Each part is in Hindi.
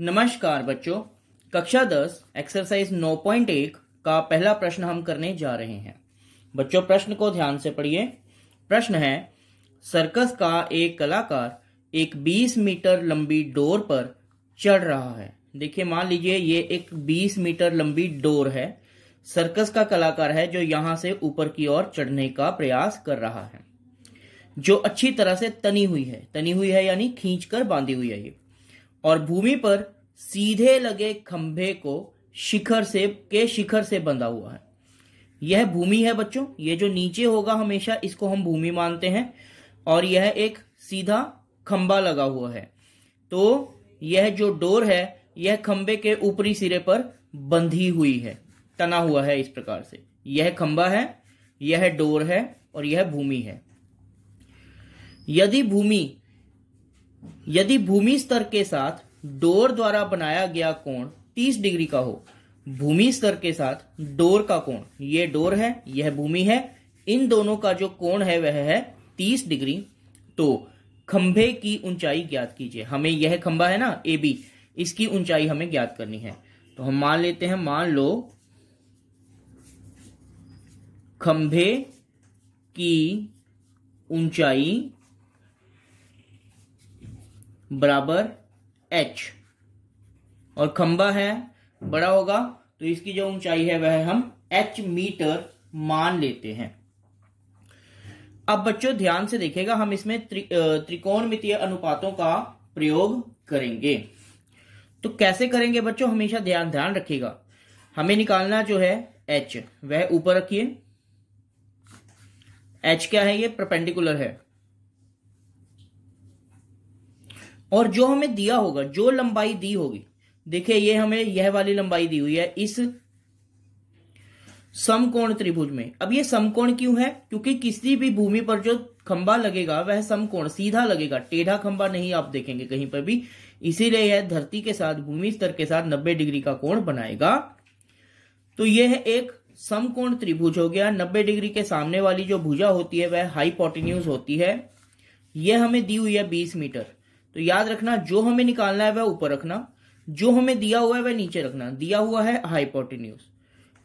नमस्कार बच्चों कक्षा दस एक्सरसाइज 9.1 का पहला प्रश्न हम करने जा रहे हैं बच्चों प्रश्न को ध्यान से पढ़िए प्रश्न है सर्कस का एक कलाकार एक 20 मीटर लंबी डोर पर चढ़ रहा है देखिए मान लीजिए ये एक 20 मीटर लंबी डोर है सर्कस का कलाकार है जो यहां से ऊपर की ओर चढ़ने का प्रयास कर रहा है जो अच्छी तरह से तनी हुई है तनी हुई है यानी खींच कर बांधी हुई है ये और भूमि पर सीधे लगे खंभे को शिखर से के शिखर से बंधा हुआ है यह भूमि है बच्चों ये जो नीचे होगा हमेशा इसको हम भूमि मानते हैं और यह एक सीधा खंबा लगा हुआ है तो यह जो डोर है यह खंबे के ऊपरी सिरे पर बंधी हुई है तना हुआ है इस प्रकार से यह खंबा है यह डोर है और यह भूमि है यदि भूमि यदि भूमि स्तर के साथ डोर द्वारा बनाया गया कोण 30 डिग्री का हो भूमि स्तर के साथ डोर का कोण ये डोर है यह भूमि है इन दोनों का जो कोण है वह है 30 डिग्री तो खंभे की ऊंचाई ज्ञात कीजिए हमें यह खंभा है ना ए बी इसकी ऊंचाई हमें ज्ञात करनी है तो हम मान लेते हैं मान लो खंभे की ऊंचाई बराबर एच और खंबा है बड़ा होगा तो इसकी जो ऊंचाई है वह हम एच मीटर मान लेते हैं अब बच्चों ध्यान से देखेगा हम इसमें त्रिकोण त्रिकोणमितीय अनुपातों का प्रयोग करेंगे तो कैसे करेंगे बच्चों हमेशा ध्यान ध्यान रखिएगा हमें निकालना जो है एच वह ऊपर रखिए एच क्या है ये परपेंडिकुलर है और जो हमें दिया होगा जो लंबाई दी होगी देखिए ये हमें यह वाली लंबाई दी हुई है इस समकोण त्रिभुज में अब ये समकोण क्यों है क्योंकि किसी भी भूमि पर जो खंबा लगेगा वह समकोण सीधा लगेगा टेढ़ा खंबा नहीं आप देखेंगे कहीं पर भी इसीलिए यह धरती के साथ भूमि स्तर के साथ 90 डिग्री का कोण बनाएगा तो यह एक समकोण त्रिभुज हो गया 90 डिग्री के सामने वाली जो भुजा होती है वह हाईपोटिन्यूज होती है यह हमें दी हुई है 20 मीटर तो याद रखना जो हमें निकालना है वह ऊपर रखना जो हमें दिया हुआ है वह नीचे रखना दिया हुआ है हाइपोटिन्यूस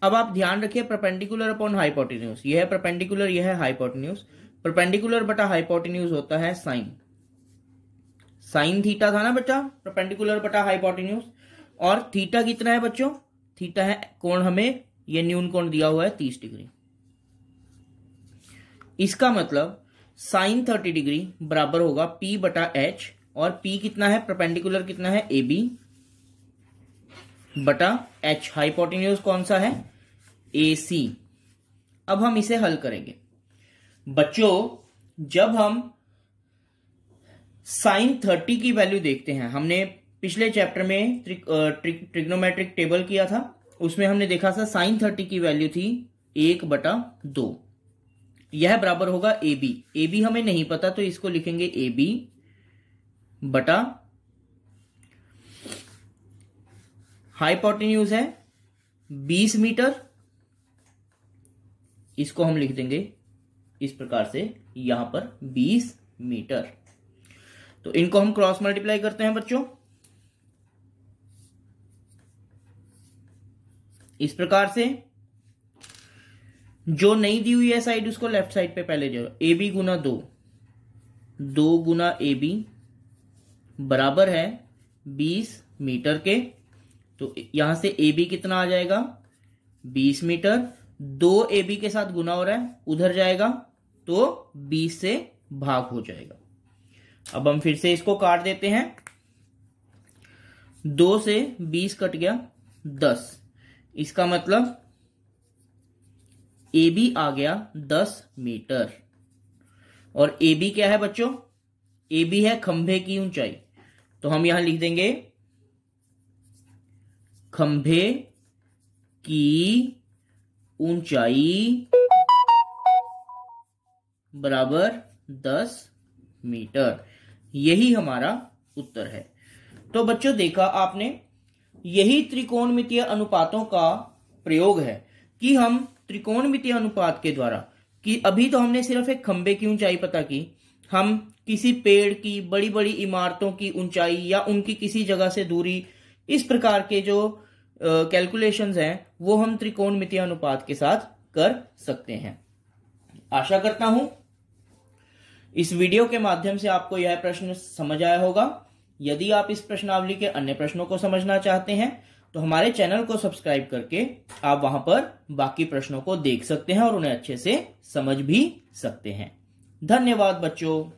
अब आप ध्यान रखिए प्रपेंडिकुलर अपॉन हाइपोटिन्यूस यह है प्रपेंडिकुलर यह है हाइपोटिन्यूस प्रपेंडिकुलर बटा हाइपोटिन्यूज होता है साइन साइन थीटा था ना बच्चा प्रपेंडिकुलर बटा हाइपोटिन्यूस और थीटा कितना है बच्चों थीटा है कोण हमें यह न्यून कोण दिया हुआ है तीस डिग्री इसका मतलब साइन थर्टी डिग्री बराबर होगा पी बटा एच और पी कितना है परपेंडिकुलर कितना है ए बी बटा एच हाइपोटिन्यूज कौन सा है ए सी अब हम इसे हल करेंगे बच्चों जब हम साइन थर्टी की वैल्यू देखते हैं हमने पिछले चैप्टर में ट्रिक, ट्रिग्नोमेट्रिक टेबल किया था उसमें हमने देखा था साइन थर्टी की वैल्यू थी एक बटा दो यह बराबर होगा ए बी ए बी हमें नहीं पता तो इसको लिखेंगे ए बी बटा हाइपोटेन्यूज है 20 मीटर इसको हम लिख देंगे इस प्रकार से यहां पर 20 मीटर तो इनको हम क्रॉस मल्टीप्लाई करते हैं बच्चों इस प्रकार से जो नहीं दी हुई है साइड उसको लेफ्ट साइड पे पहले जो ए बी गुना दो दो गुना ए बी बराबर है बीस मीटर के तो यहां से ए बी कितना आ जाएगा बीस मीटर दो ए बी के साथ गुना हो रहा है उधर जाएगा तो बीस से भाग हो जाएगा अब हम फिर से इसको काट देते हैं दो से बीस कट गया दस इसका मतलब ए बी आ गया दस मीटर और ए बी क्या है बच्चों ए बी है खंभे की ऊंचाई तो हम यहां लिख देंगे खंभे की ऊंचाई बराबर दस मीटर यही हमारा उत्तर है तो बच्चों देखा आपने यही त्रिकोणमितीय अनुपातों का प्रयोग है कि हम त्रिकोणमितीय अनुपात के द्वारा कि अभी तो हमने सिर्फ एक खंबे की ऊंचाई पता की हम किसी पेड़ की बड़ी बड़ी इमारतों की ऊंचाई या उनकी किसी जगह से दूरी इस प्रकार के जो कैलकुलेशंस हैं वो हम त्रिकोणमितीय अनुपात के साथ कर सकते हैं आशा करता हूं इस वीडियो के माध्यम से आपको यह प्रश्न समझ आया होगा यदि आप इस प्रश्नावली के अन्य प्रश्नों को समझना चाहते हैं तो हमारे चैनल को सब्सक्राइब करके आप वहां पर बाकी प्रश्नों को देख सकते हैं और उन्हें अच्छे से समझ भी सकते हैं धन्यवाद बच्चों